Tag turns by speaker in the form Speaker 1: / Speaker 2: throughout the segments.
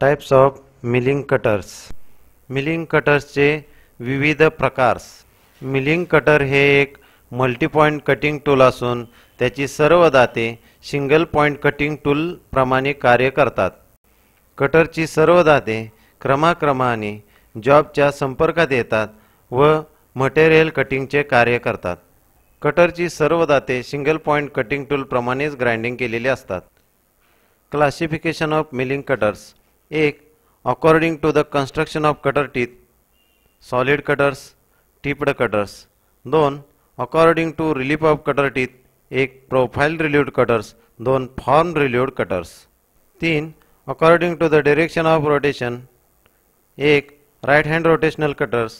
Speaker 1: types of milling cutters milling कटर्सचे विविध प्रकार्स मिलिंग कटर हे एक मल्टीपॉईंट कटिंग टूल असून त्याची सर्व दाते सिंगल पॉईंट कटिंग टूल प्रमाणे कार्य करतात कटरची सर्व दाते क्रमाक्रमाने जॉबच्या संपर्कात येतात व मटेरियल कटिंगचे कार्य करतात कटरची सर्व दाते सिंगल पॉईंट कटिंग टूलप्रमाणेच ग्राइंडिंग केलेली असतात क्लासिफिकेशन ऑफ मिलिंग कटर्स एक according to the construction of cutter teeth solid cutters tipped cutters दोन according to relief of cutter teeth एक profile relieved cutters दोन form relieved cutters तीन according to the direction of rotation एक right hand rotational cutters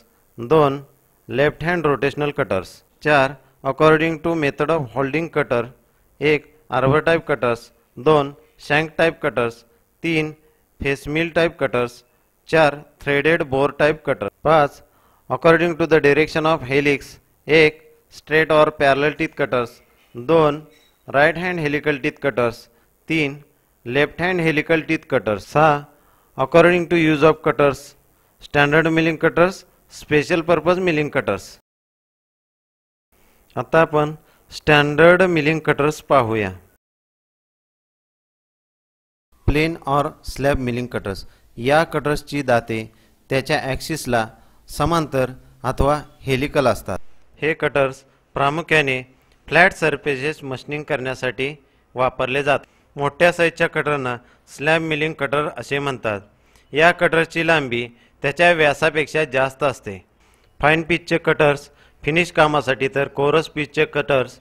Speaker 1: दोन left hand rotational cutters चार according to method of holding cutter एक arbor type cutters दोन shank type cutters तीन face mill type cutters चार threaded bore type cutter पाच according to the direction of helix एक straight or parallel teeth cutters दोन right hand helical teeth cutters तीन left hand helical teeth cutters सहा according to use of cutters standard milling cutters special purpose milling cutters आता आपण standard milling cutters पाहूया plain or slab milling cutters या कटर्सची दाते त्याच्या ॲक्सिसला समांतर अथवा हेलिकल असतात हे कटर्स प्रामुख्याने फ्लॅट सरफेसेस मशनिंग करण्यासाठी वापरले जातात मोठ्या साईजच्या कटरना स्लॅब मिलिंग कटर असे म्हणतात या कटरची लांबी त्याच्या व्यासापेक्षा जास्त असते फाईन पिचचे कटर्स फिनिश कामासाठी तर कोरस पिचचे कटर्स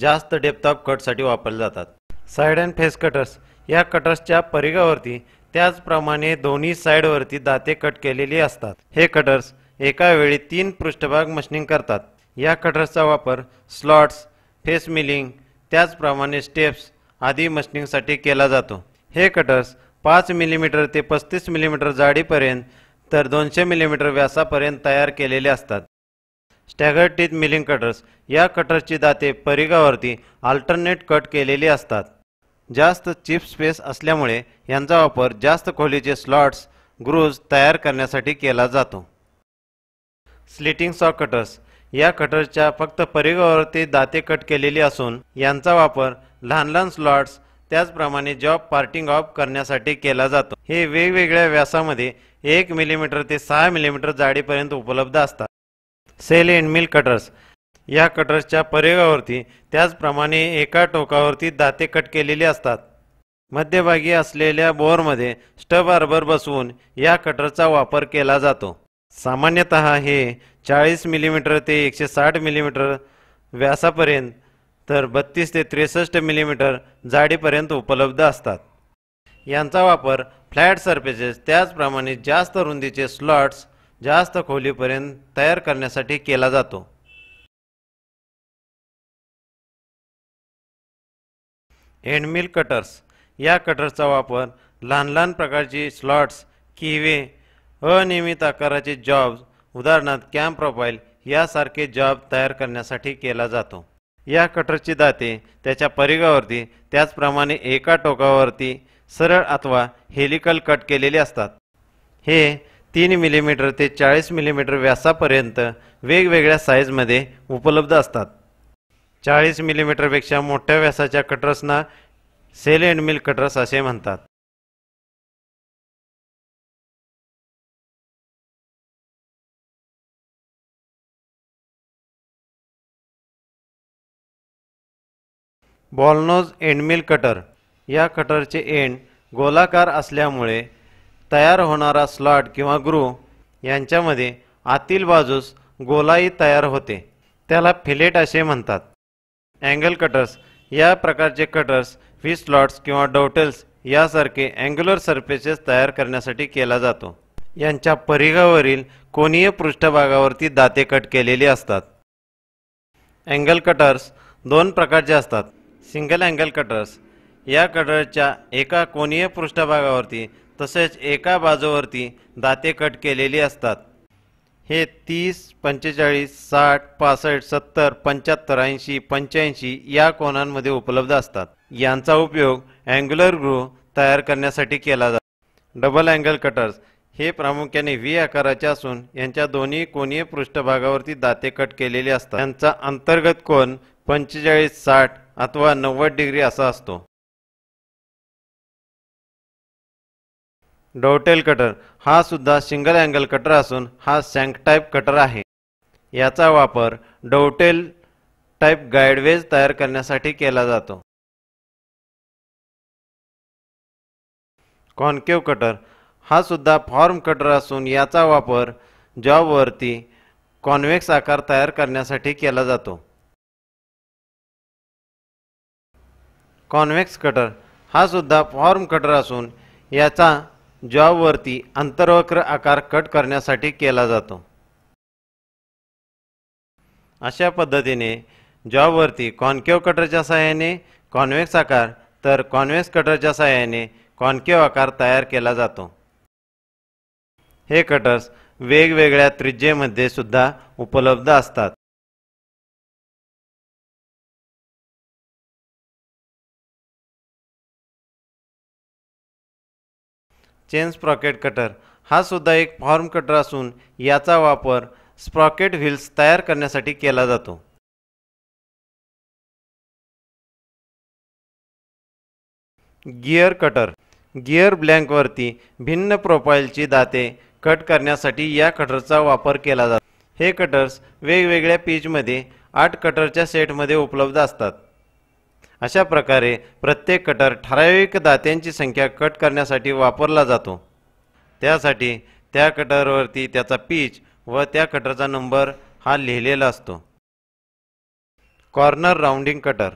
Speaker 1: जास्त डेप्थ ऑफ कटसाठी वापरले जातात साइड अँड फेस कटर्स या कटर्सच्या परिघावरती त्याचप्रमाणे दोन्ही साईडवरती दाते कट केलेली असतात हे कटर्स एका वेळी तीन पृष्ठभाग मशनिंग करतात या कटर्सचा वापर स्लॉट्स फेस मिलिंग त्याचप्रमाणे स्टेप्स आदी मशनिंगसाठी केला जातो हे कटर्स पाच मिलीमीटर ते पस्तीस मिलीमीटर जाडीपर्यंत तर दोनशे मिलीमीटर व्यासापर्यंत तयार केलेले असतात स्टॅगर टीथ मिलिंग कटर्स या कटर्सची दाते परिघावरती अल्टरनेट कट केलेली असतात जास्त चिप स्पेस असल्यामुळे यांचा वापर जास्त खोलीचे स्लॉट्स ग्रूज तयार करण्यासाठी केला जातो स्लिटिंग सॉ कटर्स या कटर्सच्या फक्त परिघावरती दाते कट केलेली असून यांचा वापर लहान लहान स्लॉट्स त्याचप्रमाणे जॉब पार्टिंग ऑफ करण्यासाठी केला जातो हे वेगवेगळ्या व्यासामध्ये एक मिलीमीटर ते सहा मिलीमीटर जाडीपर्यंत उपलब्ध असतात सेल एंड मिल कटर्स या कटर्सच्या परेगावरती त्याचप्रमाणे एका टोकावरती दाते कट केलेली असतात मध्यभागी असलेल्या बोअरमध्ये स्टब आर्बर बसवून या कटरचा वापर केला जातो सामान्यत हे चाळीस मिलीमीटर ते एकशे साठ मिलीमीटर व्यासापर्यंत तर बत्तीस ते त्रेसष्ट मिलीमीटर जाडीपर्यंत उपलब्ध असतात यांचा वापर फ्लॅट सर्फेसेस त्याचप्रमाणे जास्त रुंदीचे स्लॉट्स जास्त खोलीपर्यंत तयार करण्यासाठी केला जातो एंडमिल कटर्स या कटर्सचा वापर लहान लहान प्रकारचे स्लॉट्स किवे अनियमित आकाराचे जॉब्स उदाहरणार्थ कॅम्प प्रोफाईल यासारखे जॉब तयार करण्यासाठी केला जातो या कटरची दाते त्याच्या परिघावरती त्याचप्रमाणे एका टोकावरती सरळ अथवा हेलिकल कट केलेले असतात हे तीन मिलीमीटर ते चाळीस मिलीमीटर व्यासापर्यंत वेगवेगळ्या साईजमध्ये उपलब्ध असतात चाळीस मिलीमीटरपेक्षा मोठ्या व्यासाच्या कटरसना सेल एंड मिल कटरस असे म्हणतात बॉलनोज एंड मिल कटर या कटरचे एंड गोलाकार असल्यामुळे तयार होणारा स्लॉट किंवा ग्रू यांच्यामध्ये आतील बाजूस गोलाई तयार होते त्याला फिलेट असे म्हणतात अँगल कटर्स या प्रकारचे कटर्स फी स्लॉट्स किंवा डोटेल्स यासारखे अँग्युलर सर्फेसेस तयार करण्यासाठी केला जातो यांच्या परिघावरील कोणीय पृष्ठभागावरती दाते कट केलेली असतात अँगल कटर्स दोन प्रकारचे असतात सिंगल अँगल कटर्स या कटरच्या एका कोणीय पृष्ठभागावरती तसेच एका बाजूवरती दाते कट केलेली असतात हे तीस पंचेचाळीस साठ पासष्ट सत्तर पंच्याहत्तर ऐंशी पंच्याऐंशी या कोणांमध्ये उपलब्ध असतात यांचा उपयोग अँग्युलर ग्रो तयार करण्यासाठी केला जातो डबल अँगल कटर्स हे प्रामुख्याने व्ही आकाराचे असून यांच्या दोन्ही कोणीय पृष्ठभागावरती दाते कट केलेले असतात यांचा अंतर्गत कोण पंचेचाळीस साठ अथवा नव्वद डिग्री असा असतो डोटेल कटर हा सुद्धा सिंगल अँगल कटर असून हा सँक टाईप कटर आहे याचा वापर डोटेल टाईप गाईडवेज तयार करण्यासाठी केला जातो कॉनकेव कटर हा सुद्धा फॉर्म कटर असून याचा वापर जॉबवरती कॉन्व्हेक्स आकार तयार करण्यासाठी केला जातो कॉन्वेक्स कटर हा सुद्धा फॉर्म कटर असून याचा जॉबवरती अंतर्वक्र आकार कट करण्यासाठी केला जातो अशा पद्धतीने जॉबवरती कॉनकेव कटरच्या सहाय्याने कॉन्व्हेक्स आकार तर कॉन्व्हेक्स कटरच्या सहाय्याने कॉनकेव आकार तयार केला जातो हे कटर्स वेगवेगळ्या त्रिज्येमध्ये सुद्धा उपलब्ध असतात चेन स्प्रॉकेट कटर हा सुद्धा एक फॉर्म कटर असून याचा वापर स्प्रॉकेट व्हील्स तयार करण्यासाठी केला जातो गिअर कटर गिअर ब्लँकवरती भिन्न प्रोफाईलची दाते कट करण्यासाठी या कटरचा वापर केला जातो हे कटर्स वेगवेगळ्या पीचमध्ये आठ कटरच्या सेटमध्ये उपलब्ध असतात अशा प्रकारे प्रत्येक कटर ठराविक दात्यांची संख्या कट करण्यासाठी वापरला जातो त्यासाठी त्या कटरवरती त्याचा पीच व त्या कटरचा नंबर हा लिहिलेला असतो कॉर्नर राऊंडिंग कटर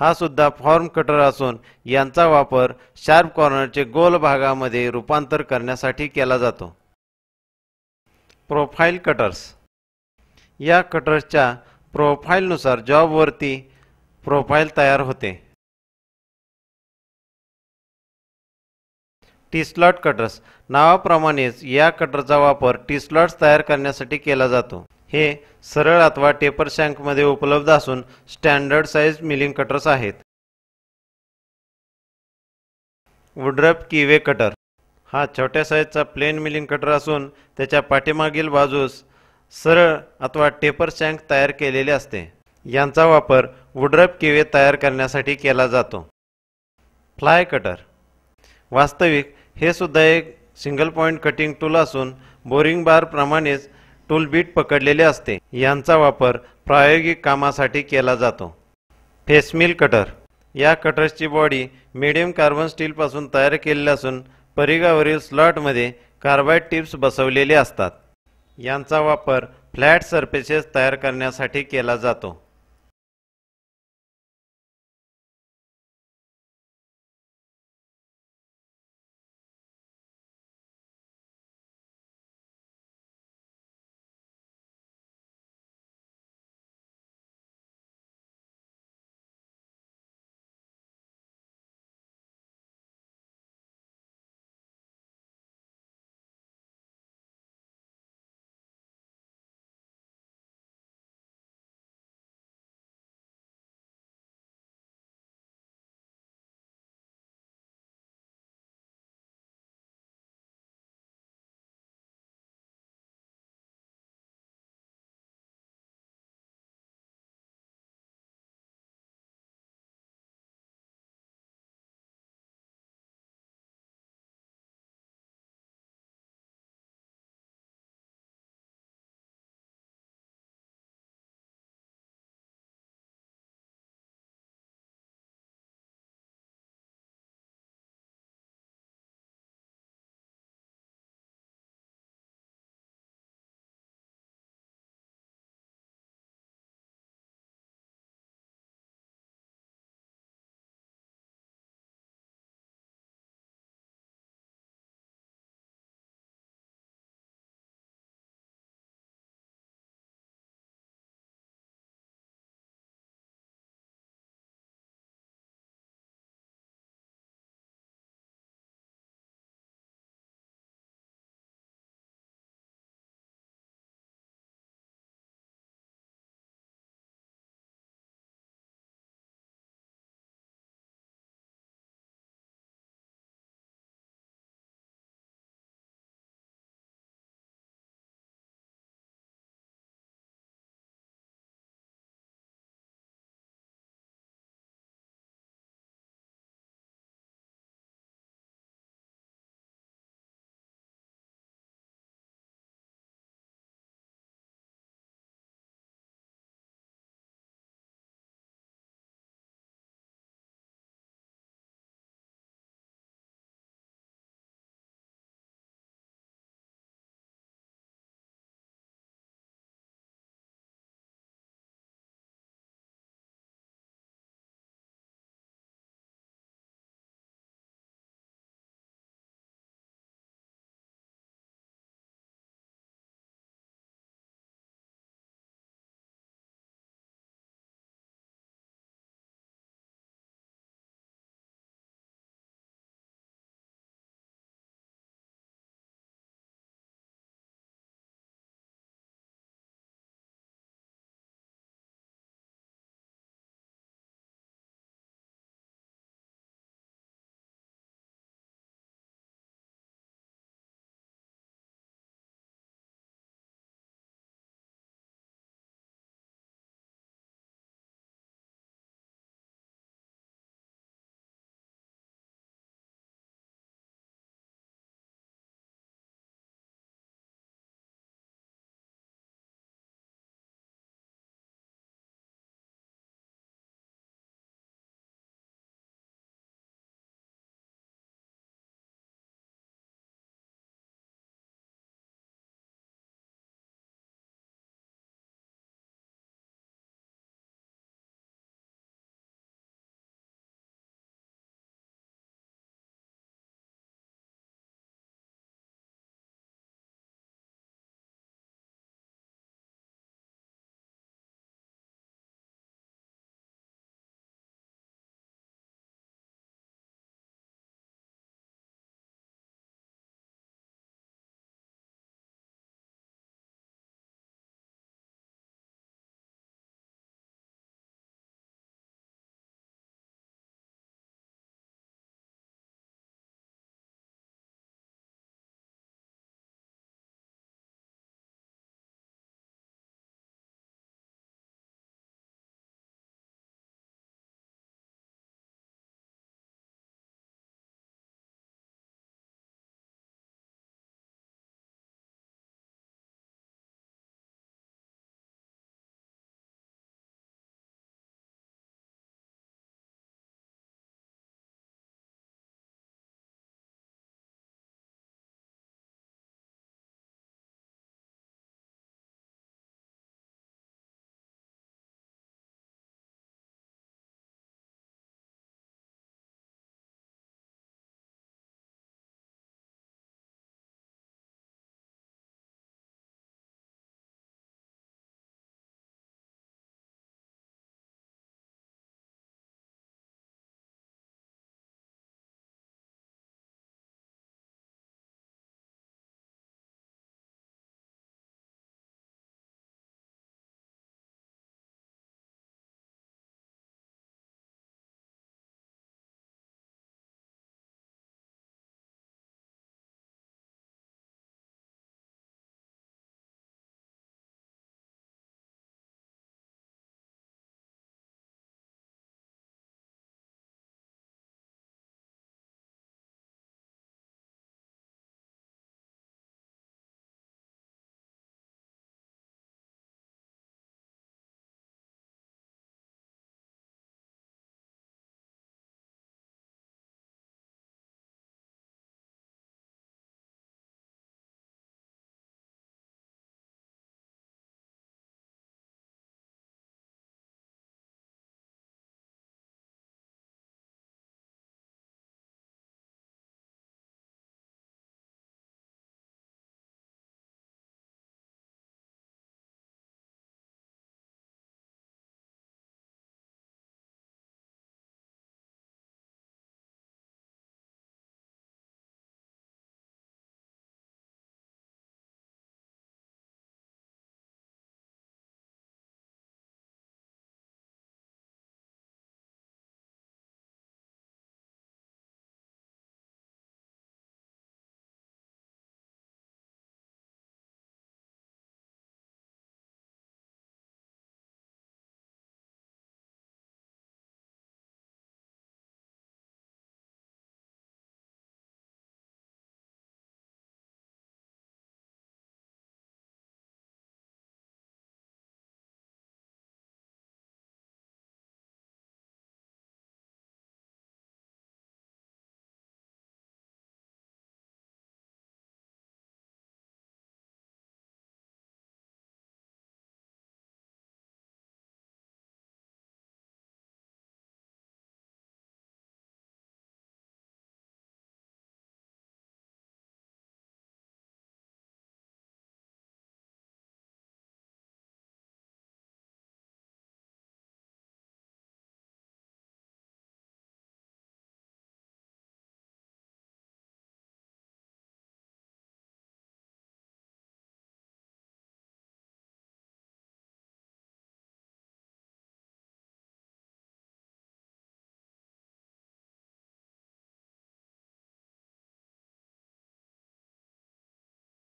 Speaker 1: हा सुद्धा फॉर्म कटर असून यांचा वापर शार्प कॉर्नरचे गोल भागामध्ये रूपांतर करण्यासाठी केला जातो प्रोफाईल कटर्स या कटर्सच्या प्रोफाईलनुसार जॉबवरती प्रोफाईल तयार होते टी स्लॉट कटर्स नावाप्रमाणेच या कटरचा वापर टी स्लॉट्स तयार करण्यासाठी केला जातो हे सरळ अथवा टेपर शँकमध्ये उपलब्ध असून स्टँडर्ड साईज मिलिंग कटर्स आहेत वुड्रप किवे कटर हा छोट्या साईजचा प्लेन मिलिंग कटर असून त्याच्या पाठीमागील बाजूस सरळ अथवा टेपर शँक तयार केलेले असते यांचा वापर वुड्रप किवे तयार करण्यासाठी केला जातो फ्लाय कटर वास्तविक हे सुद्धा एक सिंगल पॉईंट कटिंग टूल असून बोरिंग प्रमाणेच टूल बीट पकडलेले असते यांचा वापर प्रायोगिक कामासाठी केला जातो फेसमिल कटर या कटर्सची बॉडी मिडियम कार्बन स्टीलपासून तयार केलेली असून परिघावरील स्लॉटमध्ये कार्बाईड टिप्स बसवलेले असतात यांचा वापर फ्लॅट सर्फेसेस तयार करण्यासाठी केला जातो